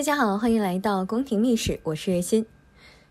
大家好，欢迎来到《宫廷秘史》，我是月心。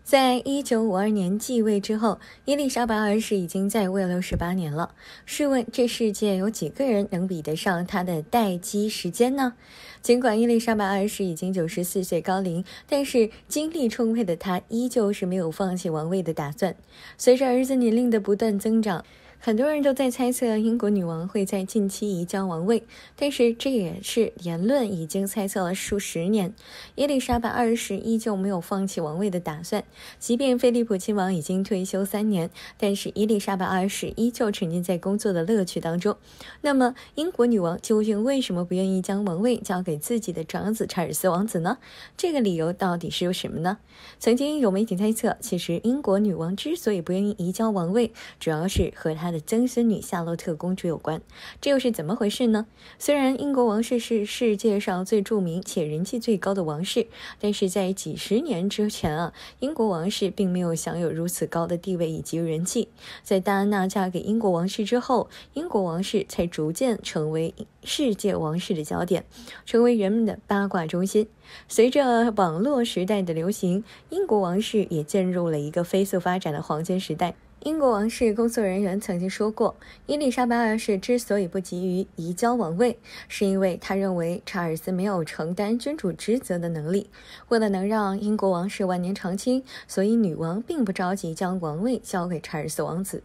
在一九五二年继位之后，伊丽莎白二世已经在位六十八年了。试问这世界有几个人能比得上她的待机时间呢？尽管伊丽莎白二世已经九十四岁高龄，但是精力充沛的她依旧是没有放弃王位的打算。随着儿子年龄的不断增长，很多人都在猜测英国女王会在近期移交王位，但是这也是言论已经猜测了数十年。伊丽莎白二世依旧没有放弃王位的打算，即便菲利普亲王已经退休三年，但是伊丽莎白二世依旧沉浸在工作的乐趣当中。那么，英国女王究竟为什么不愿意将王位交给自己的长子查尔斯王子呢？这个理由到底是有什么呢？曾经有媒体猜测，其实英国女王之所以不愿意移交王位，主要是和她。的曾孙女夏洛特公主有关，这又是怎么回事呢？虽然英国王室是世界上最著名且人气最高的王室，但是在几十年之前啊，英国王室并没有享有如此高的地位以及人气。在戴安娜嫁给英国王室之后，英国王室才逐渐成为世界王室的焦点，成为人们的八卦中心。随着网络时代的流行，英国王室也进入了一个飞速发展的黄金时代。英国王室工作人员曾经说过，伊丽莎白二世之所以不急于移交王位，是因为他认为查尔斯没有承担君主职责的能力。为了能让英国王室万年长青，所以女王并不着急将王位交给查尔斯王子。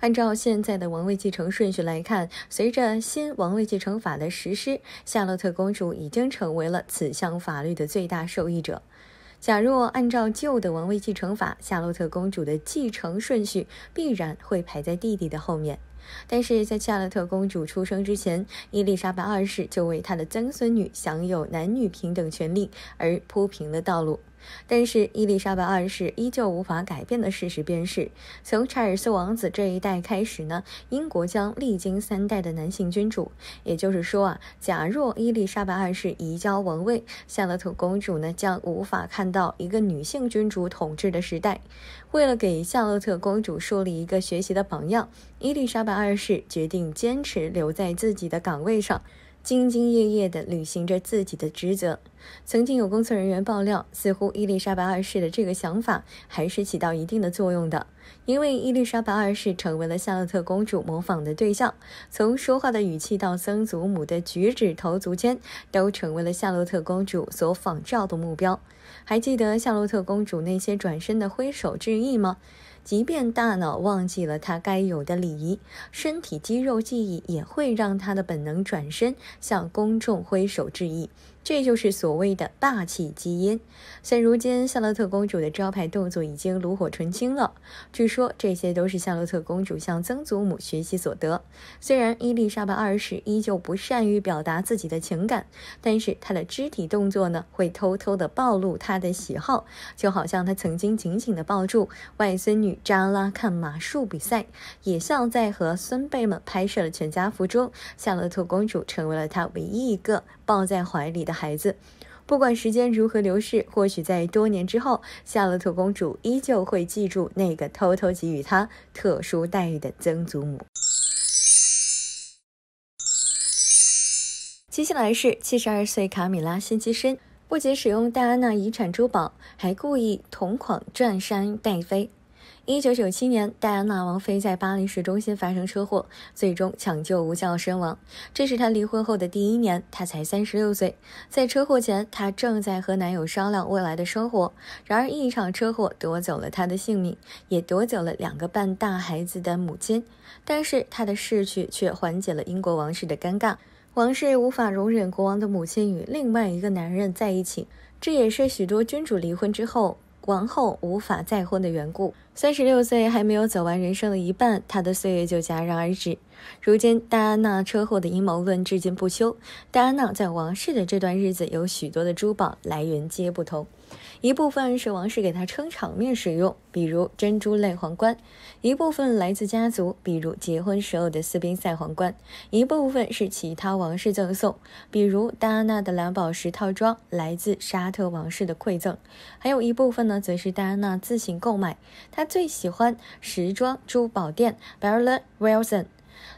按照现在的王位继承顺序来看，随着新王位继承法的实施，夏洛特公主已经成为了此项法律的最大受益者。假若按照旧的王位继承法，夏洛特公主的继承顺序必然会排在弟弟的后面。但是在夏洛特公主出生之前，伊丽莎白二世就为她的曾孙女享有男女平等权利而铺平了道路。但是伊丽莎白二世依旧无法改变的事实便是，从查尔斯王子这一代开始呢，英国将历经三代的男性君主。也就是说啊，假若伊丽莎白二世移交王位，夏洛特公主呢将无法看到一个女性君主统治的时代。为了给夏洛特公主树立一个学习的榜样，伊丽莎白二世决定坚持留在自己的岗位上。兢兢业业的履行着自己的职责。曾经有工作人员爆料，似乎伊丽莎白二世的这个想法还是起到一定的作用的，因为伊丽莎白二世成为了夏洛特公主模仿的对象，从说话的语气到曾祖母的举止投足间，都成为了夏洛特公主所仿照的目标。还记得夏洛特公主那些转身的挥手致意吗？即便大脑忘记了他该有的礼仪，身体肌肉记忆也会让他的本能转身向公众挥手致意。这就是所谓的霸气基因。现如今，夏洛特公主的招牌动作已经炉火纯青了。据说这些都是夏洛特公主向曾祖母学习所得。虽然伊丽莎白二世依旧不善于表达自己的情感，但是她的肢体动作呢，会偷偷的暴露她的喜好。就好像她曾经紧紧的抱住外孙女扎拉看马术比赛，也像在和孙辈们拍摄了全家福中，夏洛特公主成为了她唯一一个。抱在怀里的孩子，不管时间如何流逝，或许在多年之后，夏洛特公主依旧会记住那个偷偷给予她特殊待遇的曾祖母。接下来是七十二岁卡米拉新机身，不仅使用戴安娜遗产珠宝，还故意同款转山戴妃。一九九七年，戴安娜王妃在巴黎市中心发生车祸，最终抢救无效身亡。这是她离婚后的第一年，她才三十六岁。在车祸前，她正在和男友商量未来的生活。然而，一场车祸夺走了她的性命，也夺走了两个半大孩子的母亲。但是，她的逝去却缓解了英国王室的尴尬。王室无法容忍国王的母亲与另外一个男人在一起。这也是许多君主离婚之后。王后无法再婚的缘故，三十六岁还没有走完人生的一半，她的岁月就戛然而止。如今戴安娜车祸的阴谋论至今不休，戴安娜在王室的这段日子有许多的珠宝来源皆不同。一部分是王室给他撑场面使用，比如珍珠类皇冠；一部分来自家族，比如结婚时候的斯宾塞皇冠；一部分是其他王室赠送，比如戴安娜的蓝宝石套装来自沙特王室的馈赠；还有一部分呢，则是戴安娜自行购买。她最喜欢时装珠宝店 b a r l e l l Wilson。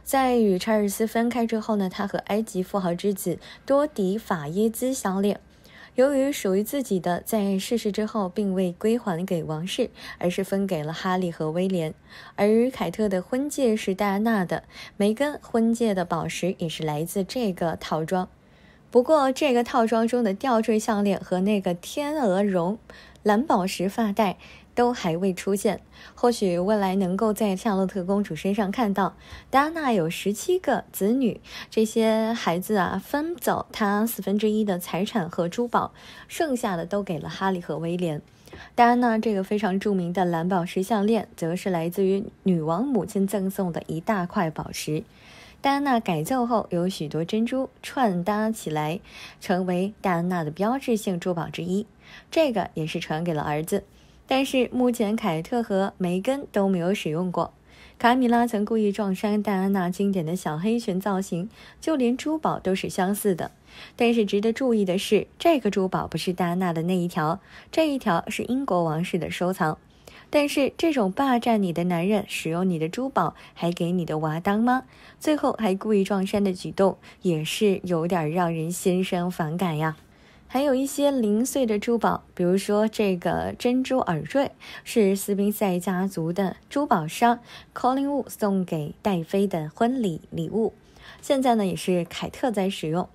在与查尔斯分开之后呢，她和埃及富豪之子多迪法耶兹相恋。由于属于自己的，在逝世之后并未归还给王室，而是分给了哈利和威廉。而凯特的婚戒是戴安娜的，梅根婚戒的宝石也是来自这个套装。不过，这个套装中的吊坠项链和那个天鹅绒蓝宝石发带。都还未出现，或许未来能够在夏洛特公主身上看到。戴安娜有十七个子女，这些孩子啊分走她四分之一的财产和珠宝，剩下的都给了哈利和威廉。戴安娜这个非常著名的蓝宝石项链，则是来自于女王母亲赠送的一大块宝石。戴安娜改造后，有许多珍珠串搭起来，成为戴安娜的标志性珠宝之一。这个也是传给了儿子。但是目前凯特和梅根都没有使用过。卡米拉曾故意撞衫戴安娜经典的小黑裙造型，就连珠宝都是相似的。但是值得注意的是，这个珠宝不是戴安娜的那一条，这一条是英国王室的收藏。但是这种霸占你的男人，使用你的珠宝，还给你的娃当妈，最后还故意撞衫的举动，也是有点让人心生反感呀。还有一些零碎的珠宝，比如说这个珍珠耳坠是斯宾塞家族的珠宝商 Collingwood 送给戴妃的婚礼礼物，现在呢也是凯特在使用。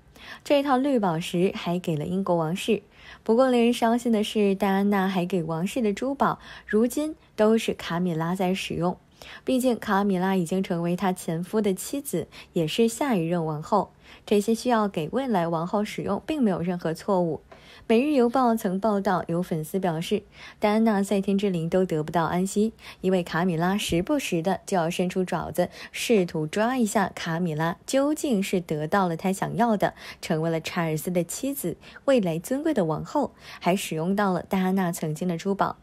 这一套绿宝石还给了英国王室，不过令人伤心的是，戴安娜还给王室的珠宝如今都是卡米拉在使用，毕竟卡米拉已经成为她前夫的妻子，也是下一任王后。这些需要给未来王后使用，并没有任何错误。《每日邮报》曾报道，有粉丝表示，戴安娜在天之灵都得不到安息，因为卡米拉时不时的就要伸出爪子，试图抓一下卡米拉。究竟是得到了她想要的，成为了查尔斯的妻子，未来尊贵的王后，还使用到了戴安娜曾经的珠宝。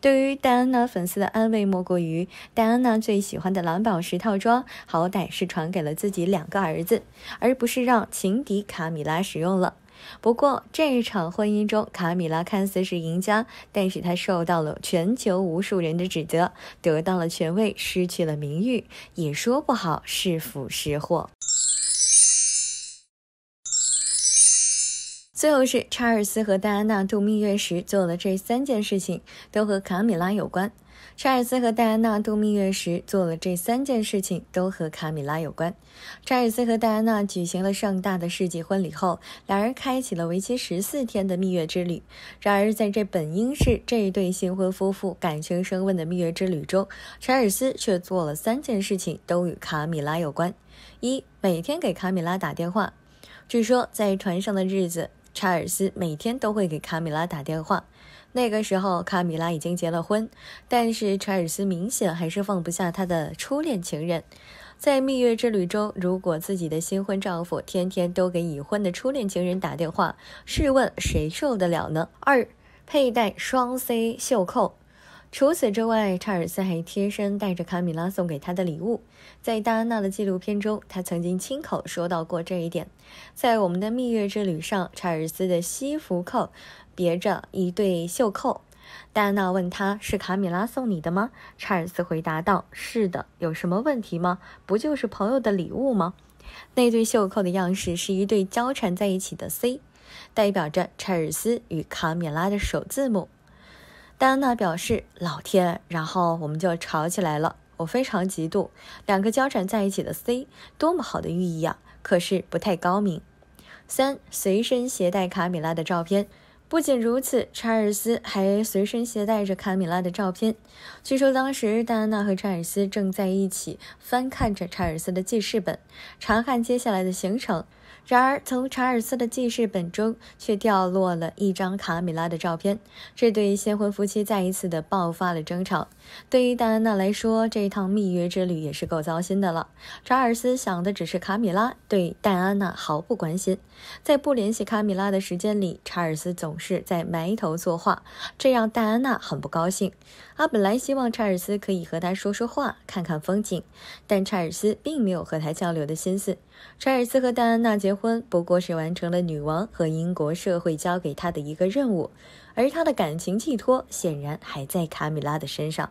对于戴安娜粉丝的安慰，莫过于戴安娜最喜欢的蓝宝石套装，好歹是传给了自己两个儿子，而不是让情敌卡米拉使用了。不过这场婚姻中，卡米拉看似是赢家，但是她受到了全球无数人的指责，得到了权位，失去了名誉，也说不好是福是祸。最后是查尔斯和戴安娜度蜜月时做了这三件事情，都和卡米拉有关。查尔斯和戴安娜度蜜月时做了这三件事情都和卡米拉有关。查尔斯和戴安娜举行了盛大的世纪婚礼后，两人开启了为期十四天的蜜月之旅。然而，在这本应是这对新婚夫妇感情升温的蜜月之旅中，查尔斯却做了三件事情都与卡米拉有关：一，每天给卡米拉打电话。据说在船上的日子。查尔斯每天都会给卡米拉打电话。那个时候，卡米拉已经结了婚，但是查尔斯明显还是放不下他的初恋情人。在蜜月之旅中，如果自己的新婚丈夫天天都给已婚的初恋情人打电话，试问谁受得了呢？二，佩戴双 C 袖扣。除此之外，查尔斯还贴身带着卡米拉送给他的礼物。在戴安娜的纪录片中，他曾经亲口说到过这一点。在我们的蜜月之旅上，查尔斯的西服扣别着一对袖扣。戴安娜问他是卡米拉送你的吗？查尔斯回答道：“是的，有什么问题吗？不就是朋友的礼物吗？”那对袖扣的样式是一对交缠在一起的 C，代表着查尔斯与卡米拉的首字母。戴安娜表示：“老天！”然后我们就吵起来了。我非常嫉妒两个交缠在一起的 C，多么好的寓意啊！可是不太高明。三，随身携带卡米拉的照片。不仅如此，查尔斯还随身携带着卡米拉的照片。据说当时戴安娜和查尔斯正在一起翻看着查尔斯的记事本，查看接下来的行程。然而，从查尔斯的记事本中却掉落了一张卡米拉的照片。这对新婚夫妻再一次的爆发了争吵。对于戴安娜来说，这趟蜜月之旅也是够糟心的了。查尔斯想的只是卡米拉，对戴安娜毫不关心。在不联系卡米拉的时间里，查尔斯总是在埋头作画，这让戴安娜很不高兴。她本来希望查尔斯可以和他说说话、看看风景，但查尔斯并没有和他交流的心思。查尔斯和戴安娜结婚，不过是完成了女王和英国社会交给他的一个任务，而他的感情寄托显然还在卡米拉的身上。